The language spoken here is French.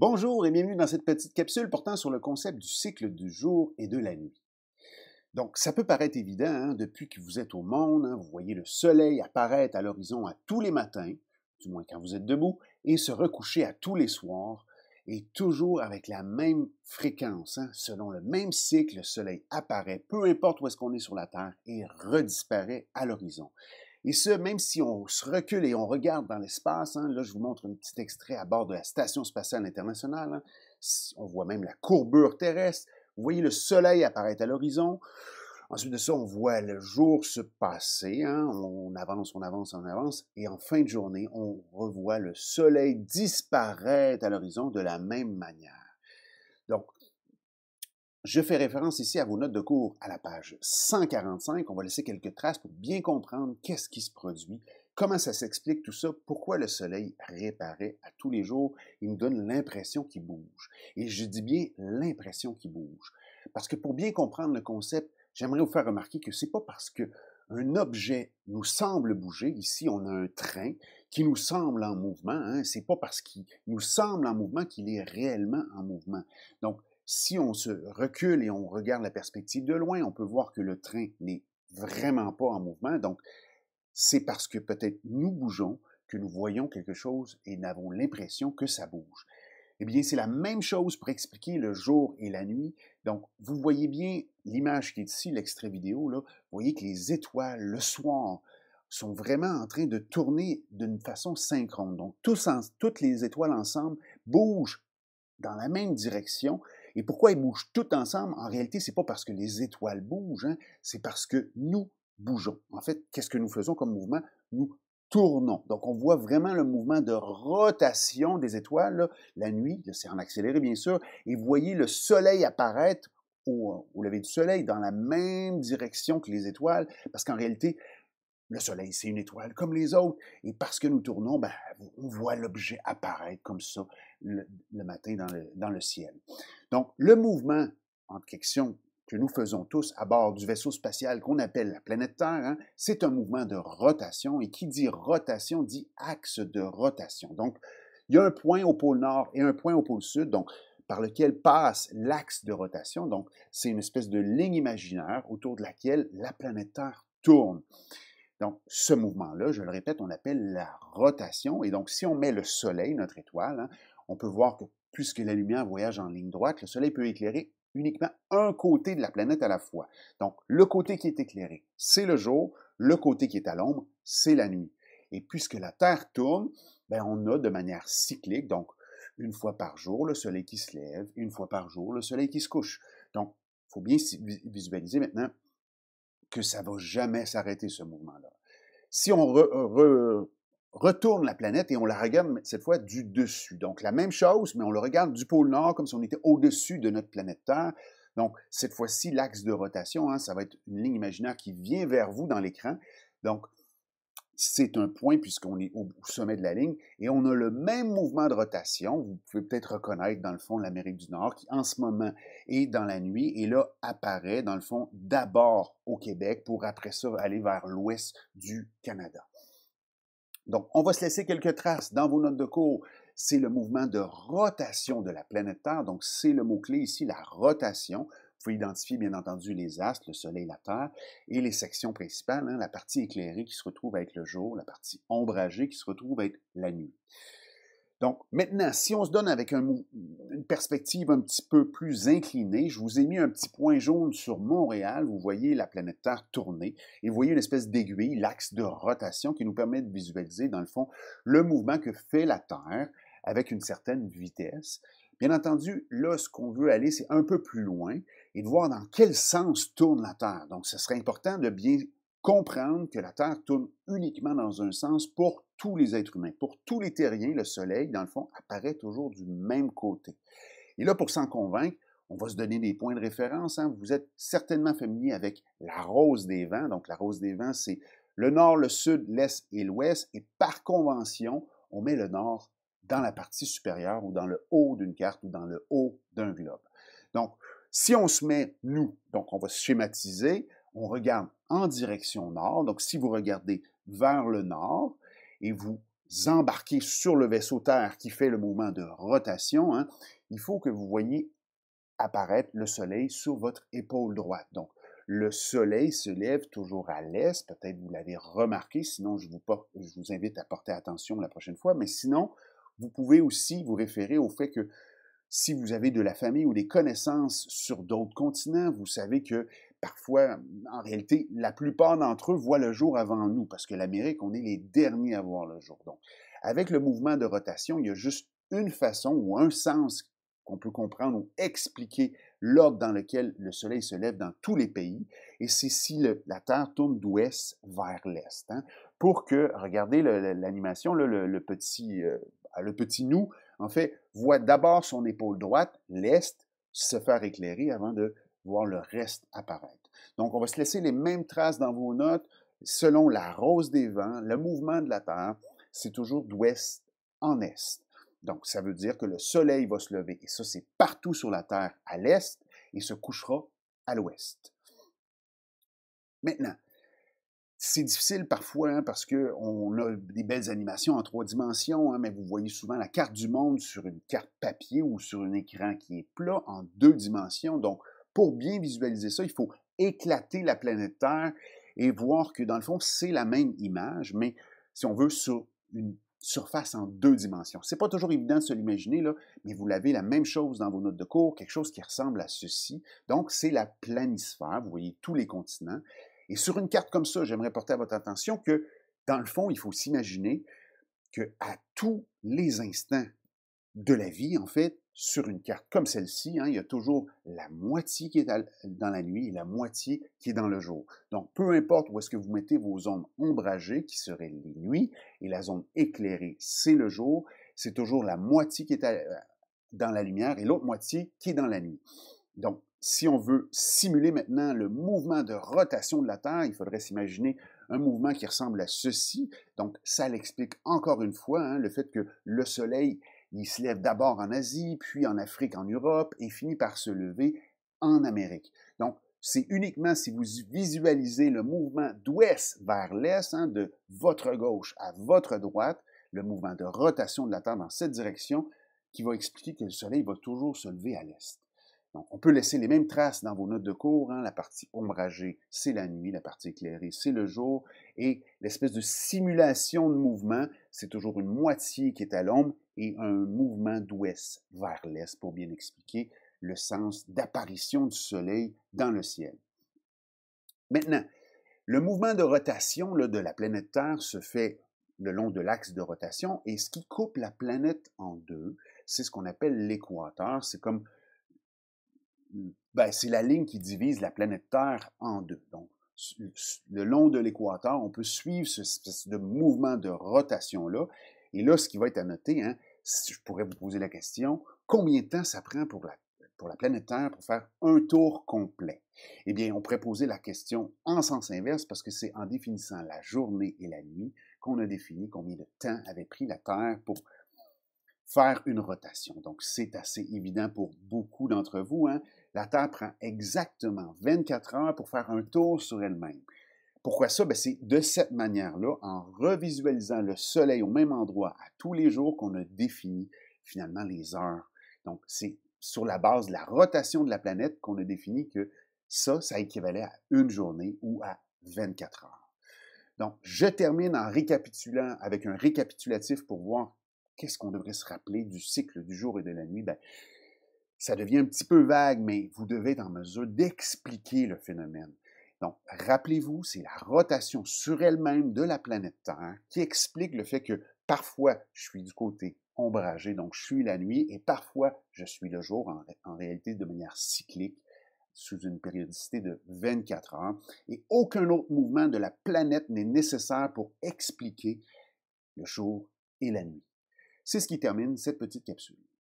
Bonjour et bienvenue dans cette petite capsule portant sur le concept du cycle du jour et de la nuit. Donc, ça peut paraître évident, hein, depuis que vous êtes au monde, hein, vous voyez le soleil apparaître à l'horizon à tous les matins, du moins quand vous êtes debout, et se recoucher à tous les soirs, et toujours avec la même fréquence, hein, selon le même cycle, le soleil apparaît, peu importe où est-ce qu'on est sur la Terre, et redisparaît à l'horizon. Et ce, même si on se recule et on regarde dans l'espace, hein, là je vous montre un petit extrait à bord de la Station spatiale internationale, hein. on voit même la courbure terrestre, vous voyez le Soleil apparaître à l'horizon, ensuite de ça on voit le jour se passer, hein. on avance, on avance, on avance, et en fin de journée on revoit le Soleil disparaître à l'horizon de la même manière. Je fais référence ici à vos notes de cours à la page 145. On va laisser quelques traces pour bien comprendre qu'est-ce qui se produit, comment ça s'explique tout ça, pourquoi le soleil réparait à tous les jours. Il nous donne l'impression qu'il bouge. Et je dis bien l'impression qu'il bouge. Parce que pour bien comprendre le concept, j'aimerais vous faire remarquer que c'est pas parce que un objet nous semble bouger. Ici, on a un train qui nous semble en mouvement. Hein, c'est pas parce qu'il nous semble en mouvement qu'il est réellement en mouvement. Donc, si on se recule et on regarde la perspective de loin, on peut voir que le train n'est vraiment pas en mouvement. Donc, c'est parce que peut-être nous bougeons que nous voyons quelque chose et n'avons l'impression que ça bouge. Eh bien, c'est la même chose pour expliquer le jour et la nuit. Donc, vous voyez bien l'image qui est ici, l'extrait vidéo, là. Vous voyez que les étoiles, le soir, sont vraiment en train de tourner d'une façon synchrone. Donc, toutes les étoiles ensemble bougent dans la même direction et pourquoi ils bougent tout ensemble En réalité, c'est pas parce que les étoiles bougent, hein, c'est parce que nous bougeons. En fait, qu'est-ce que nous faisons comme mouvement Nous tournons. Donc, on voit vraiment le mouvement de rotation des étoiles la nuit. C'est en accéléré, bien sûr. Et vous voyez le soleil apparaître au, euh, au lever du soleil dans la même direction que les étoiles, parce qu'en réalité, le Soleil, c'est une étoile comme les autres. Et parce que nous tournons, ben, on voit l'objet apparaître comme ça le, matin dans le, ciel. Donc, le mouvement en question que nous faisons tous à bord du vaisseau spatial qu'on appelle la planète Terre, hein, c'est un mouvement de rotation. Et qui dit rotation dit axe de rotation. Donc, il y a un point au pôle Nord et un point au pôle Sud. Donc, par lequel passe l'axe de rotation. Donc, c'est une espèce de ligne imaginaire autour de laquelle la planète Terre tourne. Donc, ce mouvement-là, je le répète, on appelle la rotation. Et donc, si on met le Soleil, notre étoile, hein, on peut voir que puisque la lumière voyage en ligne droite, le Soleil peut éclairer uniquement un côté de la planète à la fois. Donc, le côté qui est éclairé, c'est le jour, le côté qui est à l'ombre, c'est la nuit. Et puisque la Terre tourne, ben, on a de manière cyclique, donc une fois par jour, le soleil qui se lève, une fois par jour, le soleil qui se couche. Donc, il faut bien visualiser maintenant que ça va jamais s'arrêter, ce mouvement-là. Si on retourne la planète et on la regarde cette fois du dessus, donc la même chose, mais on le regarde du pôle Nord comme si on était au-dessus de notre planète Terre. Donc, cette fois-ci, l'axe de rotation, hein, ça va être une ligne imaginaire qui vient vers vous dans l'écran. Donc, c'est un point puisqu'on est au sommet de la ligne et on a le même mouvement de rotation. Vous pouvez peut-être reconnaître dans le fond l'Amérique du Nord qui en ce moment est dans la nuit et là apparaît dans le fond d'abord au Québec pour après ça aller vers l'ouest du Canada. Donc on va se laisser quelques traces dans vos notes de cours. C'est le mouvement de rotation de la planète Terre. Donc c'est le mot-clé ici, la rotation. Il faut identifier, bien entendu, les astres, le soleil, la terre, et les sections principales, hein, la partie éclairée qui se retrouve avec le jour, la partie ombragée qui se retrouve à être la nuit. Donc, maintenant, si on se donne avec une perspective un petit peu plus inclinée, je vous ai mis un petit point jaune sur Montréal. Vous voyez la planète Terre tourner et vous voyez une espèce d'aiguille, l'axe de rotation qui nous permet de visualiser, dans le fond, le mouvement que fait la Terre avec une certaine vitesse. Bien entendu, là, ce qu'on veut aller, c'est un peu plus loin et de voir dans quel sens tourne la Terre. Donc, ce serait important de bien comprendre que la Terre tourne uniquement dans un sens pour tous les êtres humains. Pour tous les terriens, le Soleil, dans le fond, apparaît toujours du même côté. Et là, pour s'en convaincre, on va se donner des points de référence. Hein. Vous êtes certainement familier avec la rose des vents. Donc, la rose des vents, c'est le nord, le sud, l'est et l'ouest. Et par convention, on met le nord dans la partie supérieure ou dans le haut d'une carte ou dans le haut d'un globe. Donc, si on se met, nous, donc on va schématiser, on regarde en direction nord. Donc, si vous regardez vers le nord et vous embarquez sur le vaisseau Terre qui fait le mouvement de rotation, hein, il faut que vous voyiez apparaître le Soleil sur votre épaule droite. Donc, le Soleil se lève toujours à l'est. Peut-être vous l'avez remarqué, sinon je vous invite à porter attention la prochaine fois. Mais sinon, vous pouvez aussi vous référer au fait que si vous avez de la famille ou des connaissances sur d'autres continents, vous savez que parfois, en réalité, la plupart d'entre eux voient le jour avant nous, parce que l'Amérique, on est les derniers à voir le jour. Donc, avec le mouvement de rotation, il y a juste une façon ou un sens qu'on peut comprendre ou expliquer l'ordre dans lequel le Soleil se lève dans tous les pays, et c'est si la Terre tourne d'ouest vers l'est. Hein. pour que, regardez l'animation, euh, le petit nous, en fait, voit d'abord son épaule droite, l'est, se faire éclairer avant de voir le reste apparaître. Donc, on va se laisser les mêmes traces dans vos notes selon la rose des vents, le mouvement de la Terre. C'est toujours d'ouest en est. Donc, ça veut dire que le soleil va se lever, et ça, c'est partout sur la Terre à l'est, et se couchera à l'ouest. Maintenant, c'est difficile parfois hein, parce qu'on a des belles animations en trois dimensions, hein, mais vous voyez souvent la carte du monde sur une carte papier ou sur un écran qui est plat en deux dimensions. Donc, pour bien visualiser ça, il faut éclater la planète Terre et voir que dans le fond, c'est la même image, mais si on veut sur une surface en deux dimensions. C'est pas toujours évident de se l'imaginer, mais vous l'avez la même chose dans vos notes de cours, quelque chose qui ressemble à ceci. Donc, c'est la planisphère. Vous voyez tous les continents. Et sur une carte comme ça, j'aimerais porter à votre attention que, dans le fond, il faut s'imaginer qu'à tous les instants de la vie, en fait, sur une carte comme celle-ci, hein, il y a toujours la moitié qui est dans la nuit et la moitié qui est dans le jour. Donc, peu importe où est-ce que vous mettez vos zones ombragées, qui seraient les nuits, et la zone éclairée, c'est le jour, c'est toujours la moitié qui est euh, dans la lumière et l'autre moitié qui est dans la nuit. Donc, si on veut simuler maintenant le mouvement de rotation de la Terre, il faudrait s'imaginer un mouvement qui ressemble à ceci. Donc, ça l'explique encore une fois, hein, le fait que le Soleil, il se lève d'abord en Asie, puis en Afrique, en Europe, et finit par se lever en Amérique. Donc, c'est uniquement si vous visualisez le mouvement d'ouest vers l'est, hein, de votre gauche à votre droite, le mouvement de rotation de la Terre dans cette direction, qui va expliquer que le Soleil va toujours se lever à l'est. Donc, on peut laisser les mêmes traces dans vos notes de cours. Hein. La partie ombragée, c'est la nuit. La partie éclairée, c'est le jour. Et l'espèce de simulation de mouvement, c'est toujours une moitié qui est à l'ombre et un mouvement d'ouest vers l'est pour bien expliquer le sens d'apparition du soleil dans le ciel. Maintenant, le mouvement de rotation de la planète Terre se fait le long de l'axe de rotation et ce qui coupe la planète en deux, c'est ce qu'on appelle l'équateur. C'est comme Mmh. Ben, c'est la ligne qui divise la planète Terre en deux. Donc, le long de l'équateur, on peut suivre ce mouvement de rotation-là. Et là, ce qui va être à noter, hein, je pourrais vous poser la question, combien de temps ça prend pour la, pour la planète Terre pour faire un tour complet? Eh bien, on pourrait poser la question en sens inverse parce que c'est en définissant la journée et la nuit qu'on a défini combien de temps avait pris la Terre pour faire une rotation. Donc, c'est assez évident pour beaucoup d'entre vous. Hein? La Terre prend exactement 24 heures pour faire un tour sur elle-même. Pourquoi ça? Ben, c'est de cette manière-là, en revisualisant le Soleil au même endroit à tous les jours, qu'on a défini finalement les heures. Donc, c'est sur la base de la rotation de la planète qu'on a défini que ça, ça équivalait à une journée ou à 24 heures. Donc, je termine en récapitulant avec un récapitulatif pour voir qu'est-ce qu'on devrait se rappeler du cycle du jour et de la nuit. Ben, ça devient un petit peu vague, mais vous devez être en mesure d'expliquer le phénomène. Donc, rappelez-vous, c'est la rotation sur elle-même de la planète Terre qui explique le fait que parfois je suis du côté ombragé, donc je suis la nuit, et parfois je suis le jour, en, réalité de manière cyclique, sous une périodicité de 24 heures. Et aucun autre mouvement de la planète n'est nécessaire pour expliquer le jour et la nuit. C'est ce qui termine cette petite capsule.